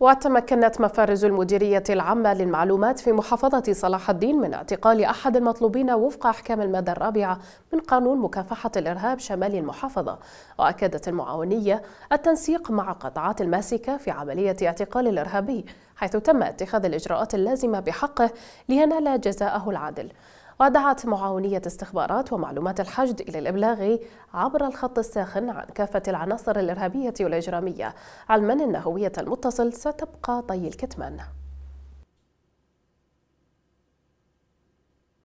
وتمكنت مفارز المديرية العامة للمعلومات في محافظة صلاح الدين من اعتقال أحد المطلوبين وفق أحكام المادة الرابعة من قانون مكافحة الإرهاب شمال المحافظة وأكدت المعاونية التنسيق مع قطاعات الماسكة في عملية اعتقال الإرهابي حيث تم اتخاذ الإجراءات اللازمة بحقه لينال جزاءه العادل ودعت معاونية استخبارات ومعلومات الحشد إلى الإبلاغ عبر الخط الساخن عن كافة العناصر الإرهابية والإجرامية علما أن هوية المتصل ستبقى طي الكتمان